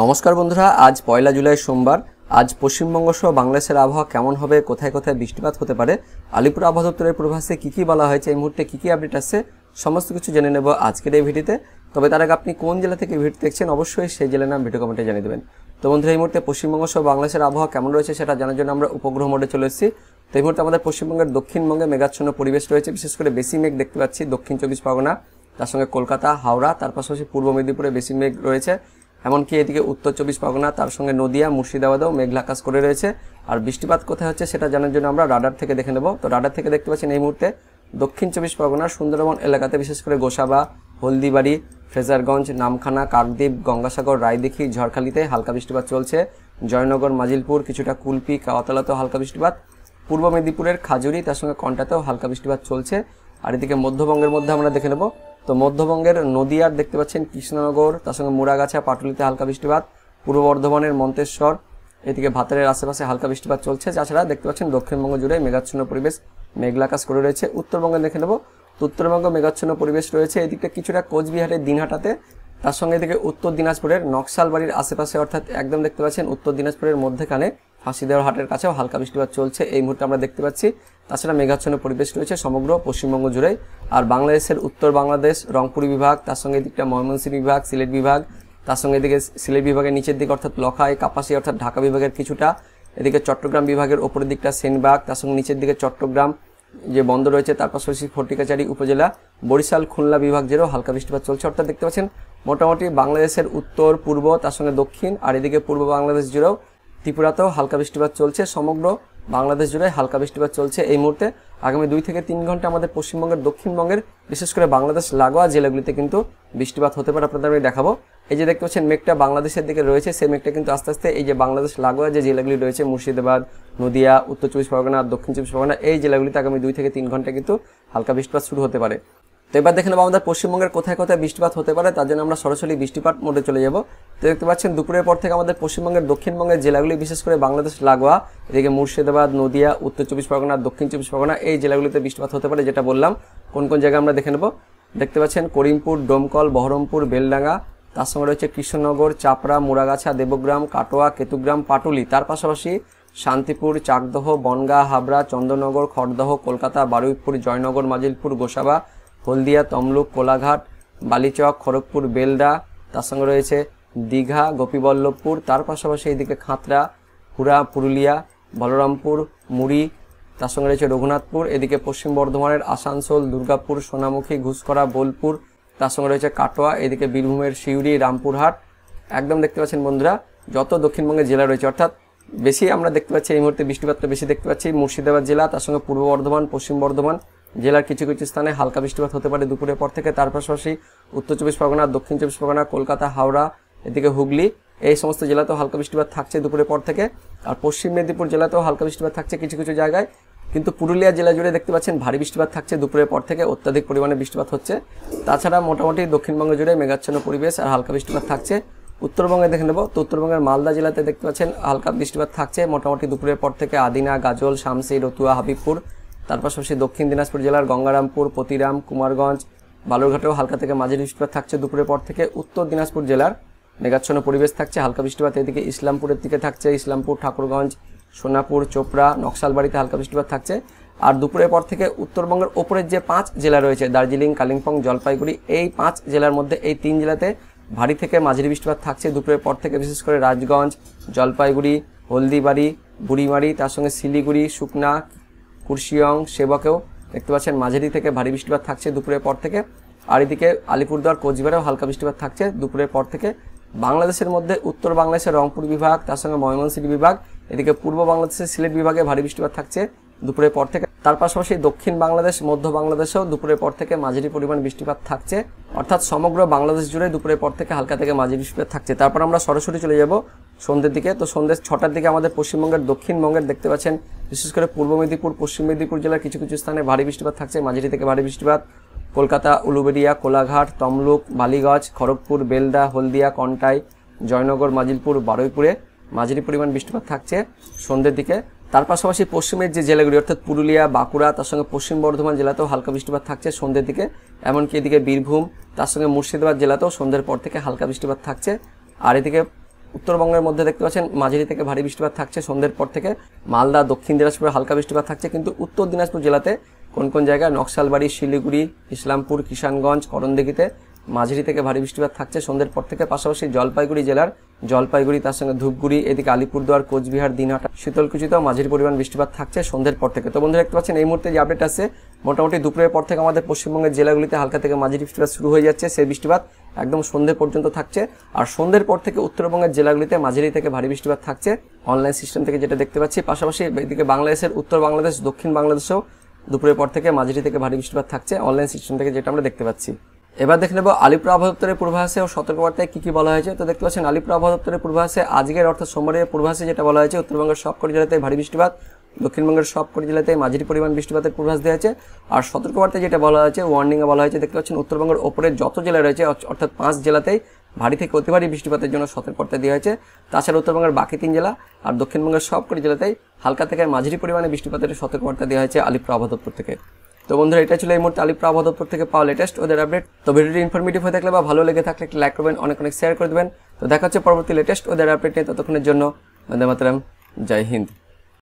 নমস্কার বন্ধুরা আজ পয়লা জুলাই সোমবার আজ পশ্চিমবঙ্গ সহ বাংলাদেশের আবহাওয়া কেমন হবে কোথায় কোথায় বৃষ্টিপাত হতে পারে আলিপুর আবহাওয়া দপ্তরের পূর্বাভাসে কী কী বলা হয়েছে এই মুহূর্তে কী কী আপডেট আসছে সমস্ত কিছু জেনে নেব আজকের এই ভিডিওতে তবে তার আগে আপনি কোন জেলা থেকে ভিডিও দেখছেন অবশ্যই সেই জেলার নাম ভিডিও কমেন্টে জানিয়ে দেবেন তো বন্ধুরা এই মুহূর্তে পশ্চিমবঙ্গ সহ বাংলাদেশের আবহাওয়া কেমন রয়েছে সেটা জানার জন্য আমরা উপগ্রহ মোডে চলে এসেছি তো এই মুহূর্তে আমাদের পশ্চিমবঙ্গের দক্ষিণবঙ্গে মেঘাচ্ছন্ন পরিবেশ রয়েছে বিশেষ করে বেশি মেঘ দেখতে পাচ্ছি দক্ষিণ চব্বিশ পরগনা তার সঙ্গে কলকাতা হাওড়া তার পাশাপাশি পূর্ব মেদিনীপুরে বেশি মেঘ রয়েছে এমনকি এদিকে উত্তর চব্বিশ পরগনা তার সঙ্গে নদিয়া মুর্শিদাবাদেও মেঘলাকাশ করে রয়েছে আর বৃষ্টিপাত কোথায় হচ্ছে সেটা জানার জন্য আমরা রাডার থেকে দেখে নেব তো রাডার থেকে দেখতে পাচ্ছেন এই মুহূর্তে দক্ষিণ চব্বিশ পরগনার সুন্দরবন এলাকাতে বিশেষ করে গোসাবা হলদিবাড়ি ফ্রেজারগঞ্জ নামখানা কাকদ্বীপ গঙ্গাসাগর রায়দিঘি ঝড়খালিতে হালকা বৃষ্টিপাত চলছে জয়নগর মাজিলপুর কিছুটা কুলপি কাওয়াতলাতেও হালকা বৃষ্টিপাত পূর্ব মেদিনীপুরের খাজুরি তার সঙ্গে কন্টাতেও হালকা বৃষ্টিপাত চলছে আর এদিকে মধ্যবঙ্গের মধ্যে আমরা দেখে নেব তো মধ্যবঙ্গের নদিয়ার দেখতে পাচ্ছেন কৃষ্ণনগর তার সঙ্গে মুড়াগাছা পাটুলিতে হালকা বৃষ্টিপাত পূর্ব বর্ধমানের মন্তেশ্বর এদিকে ভাতারের আশেপাশে হালকা বৃষ্টিপাত চলছে যাছাড়া দেখতে পাচ্ছেন দক্ষিণবঙ্গ জুড়ে মেঘাচ্ছন্ন পরিবেশ মেঘলাকাশ করে রয়েছে উত্তরবঙ্গে দেখে নেব উত্তরবঙ্গ মেঘাচ্ছন্ন পরিবেশ রয়েছে এদিকে কিছুটা কোচবিহারের দিনহাটাতে তার সঙ্গে এদিকে উত্তর দিনাজপুরের নকশাল বাড়ির আশেপাশে অর্থাৎ একদম দেখতে পাচ্ছেন উত্তর দিনাজপুরের মধ্যেখানে ফাঁসিদেওয়ার হাটের কাছেও হালকা বৃষ্টিপাত চলছে এই মুহূর্তে আমরা দেখতে পাচ্ছি তাছাড়া মেঘাচ্ছন্ন পরিবেশ রয়েছে সমগ্র পশ্চিমবঙ্গ জুড়েই আর বাংলাদেশের উত্তর বাংলাদেশ রংপুর বিভাগ তার সঙ্গে এদিকটা ময়মনসিংহ বিভাগ সিলেট বিভাগ তার সঙ্গে এদিকে সিলেট বিভাগের নিচের দিকে অর্থাৎ লখাই কাপাসি অর্থাৎ ঢাকা বিভাগের কিছুটা এদিকে চট্টগ্রাম বিভাগের ওপরের দিকটা সেনবাগ তার সঙ্গে নিচের দিকে চট্টগ্রাম যে বন্দর রয়েছে তার পাশাপাশি ফটিকাচারি উপজেলা বরিশাল খুলনা বিভাগ জেরও হালকা বৃষ্টিপাত চলছে অর্থাৎ দেখতে পাচ্ছেন মোটামুটি বাংলাদেশের উত্তর পূর্ব তার সঙ্গে দক্ষিণ আর এদিকে পূর্ব বাংলাদেশ জুড়েও ত্রিপুরাতেও হালকা বৃষ্টিপাত চলছে সমগ্র বাংলাদেশ জুড়ে হালকা বৃষ্টিপাত চলছে এই মুহূর্তে আগামী দুই থেকে তিন ঘন্টা আমাদের পশ্চিমবঙ্গের দক্ষিণবঙ্গের বিশেষ করে বাংলাদেশ লাগোয়া জেলাগুলিতে কিন্তু বৃষ্টিপাত হতে পারে আপনাদের আমি দেখাবো এই যে দেখতে পাচ্ছেন মেঘটা বাংলাদেশের দিকে রয়েছে সেই মেঘটা কিন্তু আস্তে আস্তে এই যে বাংলাদেশ লাগোয়া যে জেলাগুলি রয়েছে মুর্শিদাবাদ নদিয়া উত্তর চব্বিশ পরগনা দক্ষিণ চব্বিশ পরগনা এই জেলাগুলিতে আগামী দুই থেকে তিন ঘন্টা কিন্তু হালকা বৃষ্টিপাত শুরু হতে পারে তো এবার দেখে নেবো আমাদের পশ্চিমবঙ্গের কোথায় কোথায় বৃষ্টিপাত হতে পারে তার জন্য আমরা সরাসরি বৃষ্টিপাত মোডে চলে যাব তো দেখতে পাচ্ছেন দুপুরের পর থেকে আমাদের পশ্চিমবঙ্গের দক্ষিণবঙ্গের জেলাগুলি বিশেষ করে বাংলাদেশ লাগোয়া এদিকে মুর্শিদাবাদ নদিয়া উত্তর চব্বিশ পরগনা দক্ষিণ চব্বিশ পরগনা এই জেলাগুলিতে বৃষ্টিপাত হতে পারে যেটা বললাম কোন কোন জায়গায় আমরা দেখে নেব দেখতে পাচ্ছেন করিমপুর ডোমকল বহরমপুর বেলডাঙ্গা তার সঙ্গে রয়েছে কৃষ্ণনগর চাপড়া মুরাগাছা দেবগ্রাম কাটোয়া কেতুগ্রাম পাটুলি তার পাশাপাশি শান্তিপুর চাকদহ বনগা হাবড়া চন্দ্রনগর খড়দহ কলকাতা বারুইপুর জয়নগর মাজিলপুর গোসাবা হলদিয়া তমলুক কোলাঘাট বালিচক খড়গপুর বেলদা তার সঙ্গে রয়েছে দীঘা গোপীবল্লভপুর তার পাশাপাশি এইদিকে খাঁতরা হুড়া পুরুলিয়া বলরামপুর মুড়ি তার সঙ্গে রয়েছে রঘুনাথপুর এদিকে পশ্চিম বর্ধমানের আসানসোল দুর্গাপুর সোনামুখী ঘুষকরা বোলপুর তার সঙ্গে রয়েছে কাটোয়া এদিকে বীরভূমের সিউড়ি রামপুরহাট একদম দেখতে পাচ্ছেন বন্ধুরা যত দক্ষিণবঙ্গের জেলা রয়েছে অর্থাৎ বেশি আমরা দেখতে পাচ্ছি এই মুহূর্তে বৃষ্টিপাতটা বেশি দেখতে পাচ্ছি মুর্শিদাবাদ জেলা তার সঙ্গে পূর্ব বর্ধমান পশ্চিম বর্ধমান জেলার কিছু কিছু স্থানে হালকা বৃষ্টিপাত হতে পারে দুপুরের পর থেকে তার পাশাপাশি উত্তর চব্বিশ পরগনা দক্ষিণ চব্বিশ পরগনা কলকাতা হাওড়া এদিকে হুগলি এই সমস্ত জেলাতেও হালকা বৃষ্টিপাত থাকছে দুপুরের পর থেকে আর পশ্চিম মেদিনীপুর জেলাতেও হালকা বৃষ্টিপাত থাকছে কিছু কিছু জায়গায় কিন্তু পুরুলিয়া জেলা জুড়ে দেখতে পাচ্ছেন ভারী বৃষ্টিপাত থাকছে দুপুরের পর থেকে অত্যাধিক পরিমাণে বৃষ্টিপাত হচ্ছে তাছাড়া মোটামুটি দক্ষিণবঙ্গ জুড়ে মেঘাচ্ছন্ন পরিবেশ আর হালকা বৃষ্টিপাত থাকছে উত্তরবঙ্গে দেখে নেব তো উত্তরবঙ্গের মালদা জেলাতে দেখতে পাচ্ছেন হালকা বৃষ্টিপাত থাকছে মোটামুটি দুপুরের পর থেকে আদিনা গাজল শামসি রতুয়া হাবিবপুর তার পাশাপাশি দক্ষিণ দিনাজপুর জেলার গঙ্গারামপুর পতিরাম কুমারগঞ্জ বালুরঘাটেও হালকা থেকে মাঝারি বৃষ্টিপাত থাকছে দুপুরের পর থেকে উত্তর দিনাজপুর জেলার মেঘাচ্ছন্ন পরিবেশ থাকছে হালকা বৃষ্টিপাত এদিকে ইসলামপুরের দিকে থাকছে ইসলামপুর ঠাকুরগঞ্জ সোনাপুর চোপড়া নকশালবাড়িতে হালকা বৃষ্টিপাত থাকছে আর দুপুরের পর থেকে উত্তরবঙ্গের ওপরের যে পাঁচ জেলা রয়েছে দার্জিলিং কালিম্পং জলপাইগুড়ি এই পাঁচ জেলার মধ্যে এই তিন জেলাতে ভারী থেকে মাঝারি বৃষ্টিপাত থাকছে দুপুরের পর থেকে বিশেষ করে রাজগঞ্জ জলপাইগুড়ি হলদিবাড়ি বুড়িমারি তার সঙ্গে শিলিগুড়ি শুকনা কুরশিয়ং সেবকেও দেখতে পাচ্ছেন মাঝারি থেকে ভারী বৃষ্টিপাত থাকছে দুপুরের পর থেকে আর এদিকে আলিপুরদুয়ার কোচবিহারেও হালকা বৃষ্টিপাত থাকছে দুপুরের পর থেকে বাংলাদেশের মধ্যে উত্তর বাংলাদেশের রংপুর বিভাগ তার সঙ্গে ময়মনসিংহ বিভাগ এদিকে পূর্ব বাংলাদেশের সিলেট বিভাগে ভারী বৃষ্টিপাত থাকছে দুপুরের পর থেকে তার পাশাপাশি দক্ষিণ বাংলাদেশ মধ্য বাংলাদেশেও দুপুরের পর থেকে মাঝারি পরিমাণ বৃষ্টিপাত থাকছে অর্থাৎ সমগ্র বাংলাদেশ জুড়ে দুপুরের পর থেকে হালকা থেকে মাঝারি বৃষ্টিপাত থাকছে তারপর আমরা সরাসরি চলে যাব সন্ধ্যের দিকে তো সন্ধ্যে ছটার দিকে আমাদের পশ্চিমবঙ্গের দক্ষিণবঙ্গের দেখতে পাচ্ছেন বিশেষ করে পূর্ব মেদিনীপুর পশ্চিম মেদিনীপুর জেলার কিছু কিছু স্থানে ভারী বৃষ্টিপাত থাকছে মাঝারি থেকে ভারী বৃষ্টিপাত কলকাতা উলুবেড়িয়া কোলাঘাট তমলুক বালিগঞ্জ খড়গপুর বেলদা হলদিয়া কন্টাই জয়নগর মাজিলপুর বারুইপুরে মাঝারি পরিমাণ বৃষ্টিপাত থাকছে সন্ধ্যের দিকে তার পাশাপাশি পশ্চিমের যে জেলাগুলি অর্থাৎ পুরুলিয়া বাঁকুড়া তার সঙ্গে পশ্চিম বর্ধমান জেলাতেও হালকা বৃষ্টিপাত থাকছে সন্ধ্যের দিকে এমনকি এদিকে বীরভূম তার সঙ্গে মুর্শিদাবাদ জেলাতেও সন্ধ্যের পর থেকে হালকা বৃষ্টিপাত থাকছে আর এদিকে উত্তরবঙ্গের মধ্যে দেখতে পাচ্ছেন মাঝারি থেকে ভারী বৃষ্টিপাত থাকছে সন্ধ্যের পর থেকে মালদা দক্ষিণ দিনাজপুরে হালকা বৃষ্টিপাত থাকছে কিন্তু উত্তর দিনাজপুর জেলাতে কোন কোন জায়গায় নকশালবাড়ি শিলিগুড়ি ইসলামপুর কিষানগঞ্জ করণদিঘিতে মাঝারি থেকে ভারী বৃষ্টিপাত থাকছে সন্ধ্যের পর থেকে পাশাপাশি জলপাইগুড়ি জেলার জলপাইগুড়ি তার সঙ্গে ধূপগুড়ি এদিকে আলিপুরদুয়ার কোচবিহার দিনহাটা শীতলকুচিতেও মাঝারি পরিমাণ বৃষ্টিপাত থাকছে সন্ধ্যের পর থেকে তো বন্ধুরা দেখতে পাচ্ছেন এই মুহূর্তে যে আপডেট আছে মোটামুটি দুপুরের পর থেকে আমাদের পশ্চিমবঙ্গের জেলাগুলিতে হালকা থেকে মাঝারি বৃষ্টিপাত শুরু হয়ে যাচ্ছে সেই বৃষ্টিপাত একদম সন্ধ্যে পর্যন্ত থাকছে আর সন্ধ্যের পর থেকে উত্তরবঙ্গের জেলাগুলিতে মাঝারি থেকে ভারী বৃষ্টিপাত থাকছে অনলাইন সিস্টেম থেকে যেটা দেখতে পাচ্ছি পাশাপাশি এদিকে বাংলাদেশের উত্তর বাংলাদেশ দক্ষিণ বাংলাদেশেও দুপুরের পর থেকে মাঝারি থেকে ভারী বৃষ্টিপাত থাকছে অনলাইন সিস্টেম থেকে যেটা আমরা দেখতে পাচ্ছি এবার দেখে নেব আলিপুর আবহাওয়া দপ্তরের পূর্বাভাসে ও সতর্কবার্তায় কী কী বলা হয়েছে তো দেখতে পাচ্ছেন আলিপুর আবহাওয়া দপ্তরের পূর্বাভাসে আজকের অর্থাৎ সোমবারের পূর্বাভাসে যেটা বলা হয়েছে উত্তরবঙ্গের সবকটি জেলাতে ভারী বৃষ্টিপাত দক্ষিণবঙ্গের সবকটি জেলাতে মাঝারি পরিমাণ বৃষ্টিপাতের পূর্বাভাস দেওয়া হয়েছে আর সতর্কবার্তায় যেটা বলা হয়েছে ওয়ার্নিংয়ে বলা হয়েছে দেখতে পাচ্ছেন উত্তরবঙ্গের ওপরে যত জেলা রয়েছে অর্থাৎ পাঁচ জেলাতেই ভারী থেকে অতি ভারী বৃষ্টিপাতের জন্য সতর্কতা দেওয়া হয়েছে তাছাড়া উত্তরবঙ্গের বাকি তিন জেলা আর দক্ষিণবঙ্গের সবকটি জেলাতেই হালকা থেকে মাঝারি পরিমাণে বৃষ্টিপাতের সতর্কবার্তা দেওয়া হয়েছে আলিপুর আবহাওয়া দপ্তর থেকে তো বন্ধুরা এটা ছিল এই মুহূর্তে আলিপুর আবহাওয়া থেকে পাওয়া লেটেস্ট ওদের আপডেট তো ভিডিওটি ইনফরমেটিভ হয়ে থাকলে বা ভালো লেগে থাকলে একটা লাইক করবেন অনেক অনেক শেয়ার করে দেবেন তো দেখা হচ্ছে পরবর্তী লেটেস্ট ওদের আপডেট নিয়ে ততক্ষণের জন্য বন্দে মাতরাম জয় হিন্দ